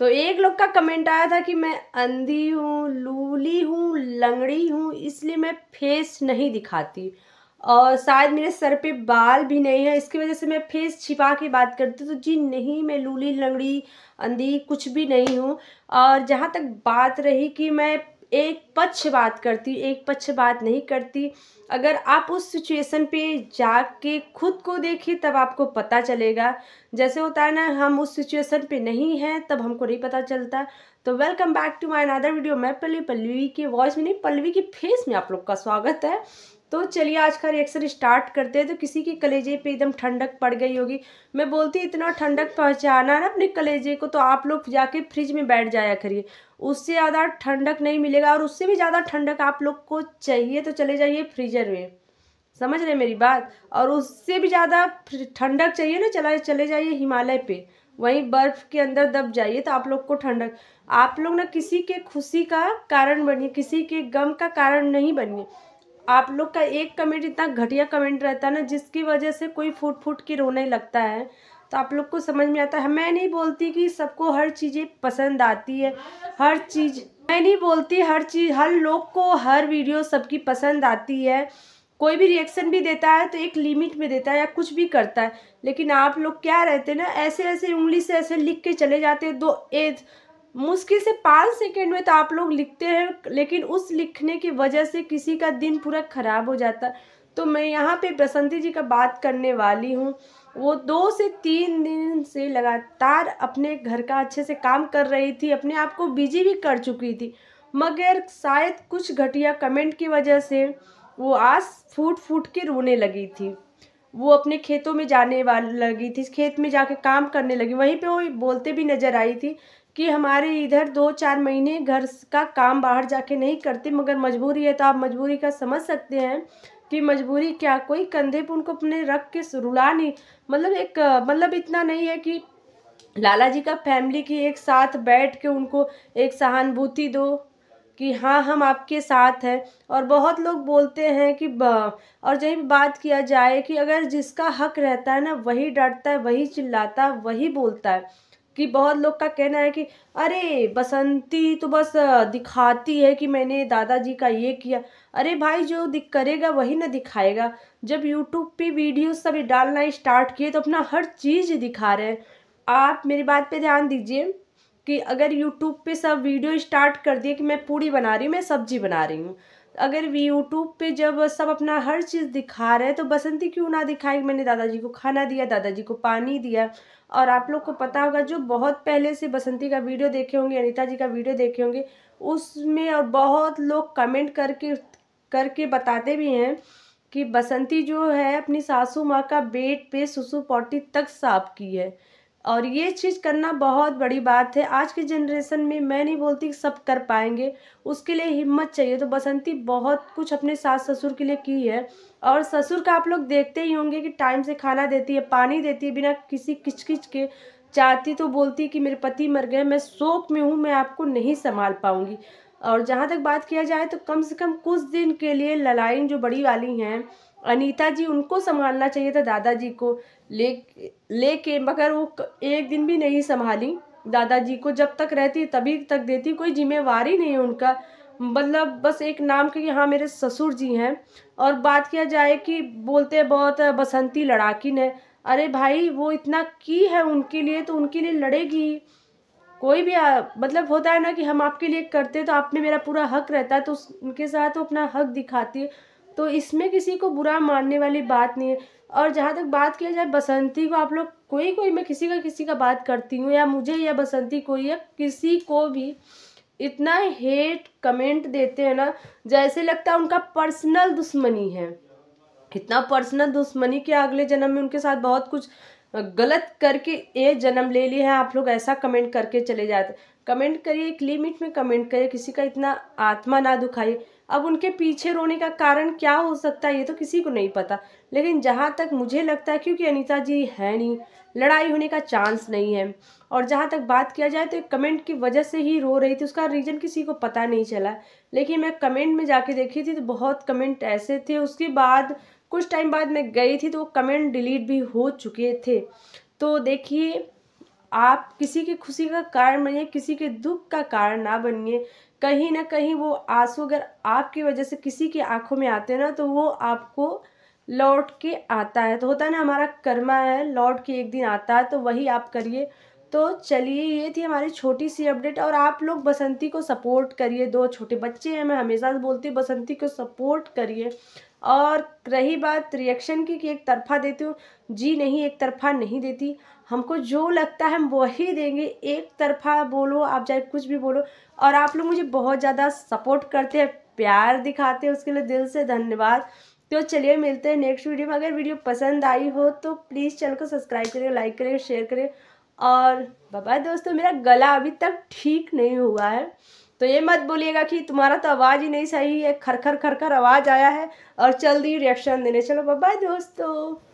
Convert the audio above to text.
तो एक लोग का कमेंट आया था कि मैं अंधी हूँ लूली हूँ लंगड़ी हूँ इसलिए मैं फेस नहीं दिखाती और शायद मेरे सर पे बाल भी नहीं है इसकी वजह से मैं फेस छिपा के बात करती हूँ तो जी नहीं मैं लूली लंगड़ी अंधी कुछ भी नहीं हूँ और जहाँ तक बात रही कि मैं एक पक्ष बात करती एक पक्ष बात नहीं करती अगर आप उस सिचुएशन पे के खुद को देखें तब आपको पता चलेगा जैसे होता है ना हम उस सिचुएशन पे नहीं हैं तब हमको नहीं पता चलता तो welcome back to my another video मैं पल्ली पल्लवी के वॉइस में नहीं पल्लवी के फेस में आप लोग का स्वागत है तो चलिए आज का रिएक्शन स्टार्ट करते हैं तो किसी के कलेजे पे एकदम ठंडक पड़ गई होगी मैं बोलती इतना ठंडक पहुंचाना ना अपने कलेजे को तो आप लोग जाके फ्रिज में बैठ जाया करिए उससे ज़्यादा ठंडक नहीं मिलेगा और उससे भी ज़्यादा ठंडक आप लोग को चाहिए तो चले जाइए फ्रीजर में समझ रहे मेरी बात और उससे भी ज़्यादा ठंडक चाहिए ना चला चले जाइए हिमालय पर वहीं बर्फ़ के अंदर दब जाइए तो आप लोग को ठंडक आप लोग ना किसी के खुशी का कारण बनिए किसी के गम का कारण नहीं बनिए आप लोग का एक कमेंट इतना घटिया कमेंट रहता है ना जिसकी वजह से कोई फूट फूट के रोने लगता है तो आप लोग को समझ में आता है मैं नहीं बोलती कि सबको हर चीज़ें पसंद आती है हर चीज़ मैं नहीं बोलती हर चीज़ हर लोग को हर वीडियो सबकी पसंद आती है कोई भी रिएक्शन भी देता है तो एक लिमिट में देता है या कुछ भी करता है लेकिन आप लोग क्या रहते हैं ना ऐसे ऐसे उंगली से ऐसे लिख के चले जाते हैं दो एज मुश्किल से पाँच सेकेंड में तो आप लोग लिखते हैं लेकिन उस लिखने की वजह से किसी का दिन पूरा ख़राब हो जाता तो मैं यहाँ पे बसंती जी का बात करने वाली हूँ वो दो से तीन दिन से लगातार अपने घर का अच्छे से काम कर रही थी अपने आप को बिजी भी कर चुकी थी मगर शायद कुछ घटिया कमेंट की वजह से वो आज फूट फूट के रोने लगी थी वो अपने खेतों में जाने वाली लगी थी खेत में जाके काम करने लगी वहीं पे वो बोलते भी नज़र आई थी कि हमारे इधर दो चार महीने घर का काम बाहर जाके नहीं करते मगर मजबूरी है तो आप मजबूरी का समझ सकते हैं कि मजबूरी क्या कोई कंधे पर उनको अपने रख के रुला नहीं मतलब एक मतलब इतना नहीं है कि लाला जी का फैमिली की एक साथ बैठ के उनको एक सहानुभूति दो कि हाँ हम आपके साथ हैं और बहुत लोग बोलते हैं कि और भी बात किया जाए कि अगर जिसका हक रहता है ना वही डरता है वही चिल्लाता है वही बोलता है कि बहुत लोग का कहना है कि अरे बसंती तो बस दिखाती है कि मैंने दादाजी का ये किया अरे भाई जो दिख करेगा वही ना दिखाएगा जब यूट्यूब पे वीडियो सभी डालना स्टार्ट किए तो अपना हर चीज़ दिखा रहे हैं आप मेरी बात पे ध्यान दीजिए कि अगर यूट्यूब पे सब वीडियो स्टार्ट कर दिए कि मैं पूड़ी बना रही हूँ मैं सब्जी बना रही हूँ अगर यूट्यूब पे जब सब अपना हर चीज़ दिखा रहे हैं तो बसंती क्यों ना दिखाई मैंने दादाजी को खाना दिया दादाजी को पानी दिया और आप लोग को पता होगा जो बहुत पहले से बसंती का वीडियो देखे होंगे अनिता जी का वीडियो देखे होंगे उसमें और बहुत लोग कमेंट करके करके बताते भी हैं कि बसंती जो है अपनी सासू माँ का बेड पे सुसु पॉटी तक साफ की है और ये चीज़ करना बहुत बड़ी बात है आज की जनरेशन में मैं नहीं बोलती कि सब कर पाएंगे उसके लिए हिम्मत चाहिए तो बसंती बहुत कुछ अपने सास ससुर के लिए की है और ससुर का आप लोग देखते ही होंगे कि टाइम से खाना देती है पानी देती है बिना किसी किचकिच के चाहती तो बोलती कि मेरे पति मर गए मैं शोक में हूँ मैं आपको नहीं संभाल पाऊँगी और जहाँ तक बात किया जाए तो कम से कम कुछ दिन के लिए ललाइन जो बड़ी वाली हैं अनीता जी उनको संभालना चाहिए था दादाजी को ले लेके मगर वो एक दिन भी नहीं संभाली दादाजी को जब तक रहती तभी तक देती कोई जिम्मेवारी नहीं उनका मतलब बस एक नाम के यहाँ मेरे ससुर जी हैं और बात किया जाए कि बोलते बहुत बसंती लड़ाकिन है अरे भाई वो इतना की है उनके लिए तो उनके लिए लड़ेगी कोई भी आ, मतलब होता है ना कि हम आपके लिए करते तो आप में मेरा पूरा हक रहता है तो उनके साथ वो अपना हक दिखाती है तो इसमें किसी को बुरा मानने वाली बात नहीं है और जहाँ तक बात किया जाए बसंती को आप लोग कोई कोई मैं किसी का किसी का बात करती हूँ या मुझे या बसंती को या किसी को भी इतना हेट कमेंट देते हैं ना जैसे लगता है उनका पर्सनल दुश्मनी है इतना पर्सनल दुश्मनी कि अगले जन्म में उनके साथ बहुत कुछ गलत करके ये जन्म ले लिया है आप लोग ऐसा कमेंट करके चले जाते कमेंट करिए एक लिमिट में कमेंट करिए किसी का इतना आत्मा ना दुखाइए अब उनके पीछे रोने का कारण क्या हो सकता है ये तो किसी को नहीं पता लेकिन जहाँ तक मुझे लगता है क्योंकि अनीता जी है नहीं लड़ाई होने का चांस नहीं है और जहाँ तक बात किया जाए तो एक कमेंट की वजह से ही रो रही थी उसका रीज़न किसी को पता नहीं चला लेकिन मैं कमेंट में जाके देखी थी तो बहुत कमेंट ऐसे थे उसके बाद कुछ टाइम बाद मैं गई थी तो वो कमेंट डिलीट भी हो चुके थे तो देखिए आप किसी की खुशी का कारण बनिए किसी के दुख का कारण ना बनिए कहीं ना कहीं वो आंसू अगर आपकी वजह से किसी की आंखों में आते हैं ना तो वो आपको लौट के आता है तो होता है ना हमारा कर्मा है लौट के एक दिन आता है तो वही आप करिए तो चलिए ये थी हमारी छोटी सी अपडेट और आप लोग बसंती को सपोर्ट करिए दो छोटे बच्चे हैं मैं हमेशा से बोलती हूँ बसंती को सपोर्ट करिए और रही बात रिएक्शन की कि एक तरफा देती हूँ जी नहीं एक तरफा नहीं देती हमको जो लगता है हम वही देंगे एक तरफा बोलो आप चाहे कुछ भी बोलो और आप लोग मुझे बहुत ज़्यादा सपोर्ट करते हैं प्यार दिखाते हैं उसके लिए दिल से धन्यवाद तो चलिए मिलते हैं नेक्स्ट वीडियो में अगर वीडियो पसंद आई हो तो प्लीज़ चैनल को सब्सक्राइब करें लाइक करें शेयर करें और बाबा दोस्तों मेरा गला अभी तक ठीक नहीं हुआ है तो ये मत बोलिएगा कि तुम्हारा तो आवाज़ ही नहीं सही है खरखर खरखर आवाज़ आया है और जल्दी रिएक्शन देने चलो बाबा दोस्तों